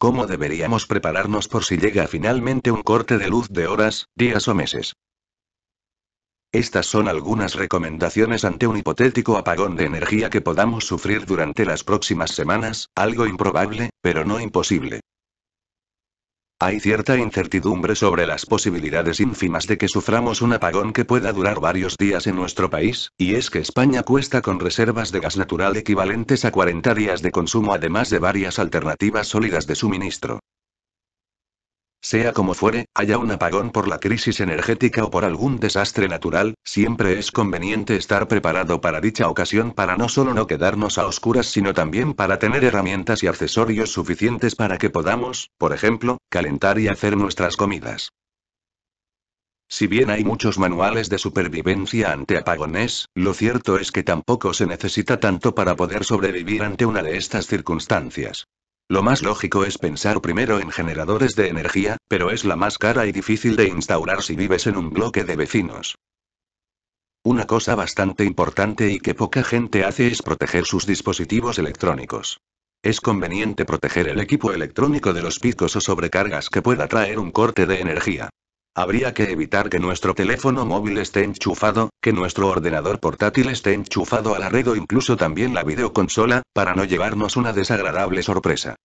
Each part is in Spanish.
¿Cómo deberíamos prepararnos por si llega finalmente un corte de luz de horas, días o meses? Estas son algunas recomendaciones ante un hipotético apagón de energía que podamos sufrir durante las próximas semanas, algo improbable, pero no imposible. Hay cierta incertidumbre sobre las posibilidades ínfimas de que suframos un apagón que pueda durar varios días en nuestro país, y es que España cuesta con reservas de gas natural equivalentes a 40 días de consumo además de varias alternativas sólidas de suministro. Sea como fuere, haya un apagón por la crisis energética o por algún desastre natural, siempre es conveniente estar preparado para dicha ocasión para no solo no quedarnos a oscuras, sino también para tener herramientas y accesorios suficientes para que podamos, por ejemplo, calentar y hacer nuestras comidas. Si bien hay muchos manuales de supervivencia ante apagones, lo cierto es que tampoco se necesita tanto para poder sobrevivir ante una de estas circunstancias. Lo más lógico es pensar primero en generadores de energía, pero es la más cara y difícil de instaurar si vives en un bloque de vecinos. Una cosa bastante importante y que poca gente hace es proteger sus dispositivos electrónicos. Es conveniente proteger el equipo electrónico de los picos o sobrecargas que pueda traer un corte de energía. Habría que evitar que nuestro teléfono móvil esté enchufado, que nuestro ordenador portátil esté enchufado a la red o incluso también la videoconsola, para no llevarnos una desagradable sorpresa.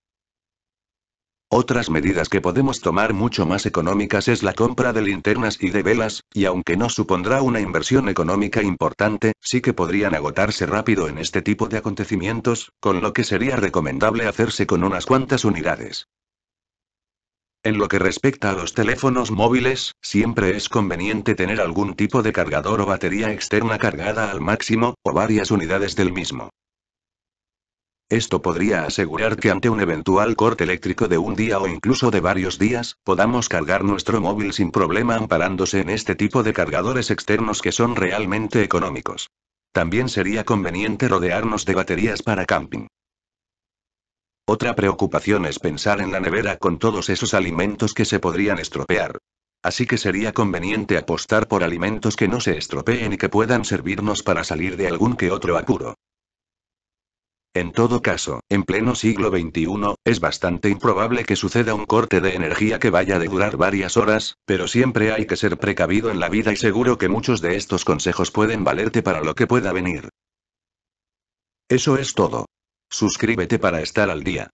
Otras medidas que podemos tomar mucho más económicas es la compra de linternas y de velas, y aunque no supondrá una inversión económica importante, sí que podrían agotarse rápido en este tipo de acontecimientos, con lo que sería recomendable hacerse con unas cuantas unidades. En lo que respecta a los teléfonos móviles, siempre es conveniente tener algún tipo de cargador o batería externa cargada al máximo, o varias unidades del mismo. Esto podría asegurar que ante un eventual corte eléctrico de un día o incluso de varios días, podamos cargar nuestro móvil sin problema amparándose en este tipo de cargadores externos que son realmente económicos. También sería conveniente rodearnos de baterías para camping. Otra preocupación es pensar en la nevera con todos esos alimentos que se podrían estropear. Así que sería conveniente apostar por alimentos que no se estropeen y que puedan servirnos para salir de algún que otro apuro. En todo caso, en pleno siglo XXI, es bastante improbable que suceda un corte de energía que vaya a durar varias horas, pero siempre hay que ser precavido en la vida y seguro que muchos de estos consejos pueden valerte para lo que pueda venir. Eso es todo. Suscríbete para estar al día.